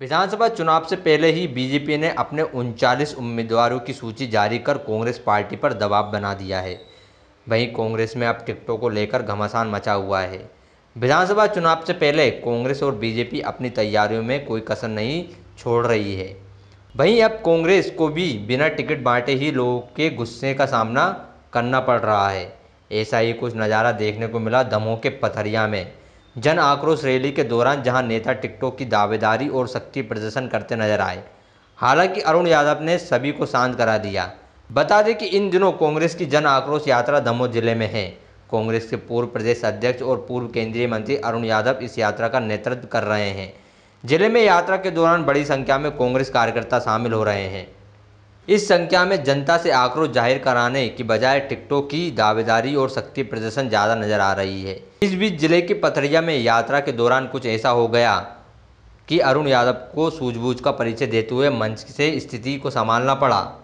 विधानसभा चुनाव से पहले ही बीजेपी ने अपने उनचालीस उम्मीदवारों की सूची जारी कर कांग्रेस पार्टी पर दबाव बना दिया है वहीं कांग्रेस में अब टिकटों को लेकर घमासान मचा हुआ है विधानसभा चुनाव से पहले कांग्रेस और बीजेपी अपनी तैयारियों में कोई कसर नहीं छोड़ रही है वहीं अब कांग्रेस को भी बिना टिकट बांटे ही लोगों के गुस्से का सामना करना पड़ रहा है ऐसा ही कुछ नज़ारा देखने को मिला दमों के पथरिया में जन आक्रोश रैली के दौरान जहां नेता टिकटों की दावेदारी और शक्ति प्रदर्शन करते नजर आए हालांकि अरुण यादव ने सभी को शांत करा दिया बता दें कि इन दिनों कांग्रेस की जन आक्रोश यात्रा दमोह जिले में है कांग्रेस के पूर्व प्रदेश अध्यक्ष और पूर्व केंद्रीय मंत्री अरुण यादव इस यात्रा का नेतृत्व कर रहे हैं जिले में यात्रा के दौरान बड़ी संख्या में कांग्रेस कार्यकर्ता शामिल हो रहे हैं इस संख्या में जनता से आक्रोश जाहिर कराने की बजाय टिकटों की दावेदारी और शक्ति प्रदर्शन ज़्यादा नजर आ रही है इस बीच जिले के पथरिया में यात्रा के दौरान कुछ ऐसा हो गया कि अरुण यादव को सूझबूझ का परिचय देते हुए मंच से स्थिति को संभालना पड़ा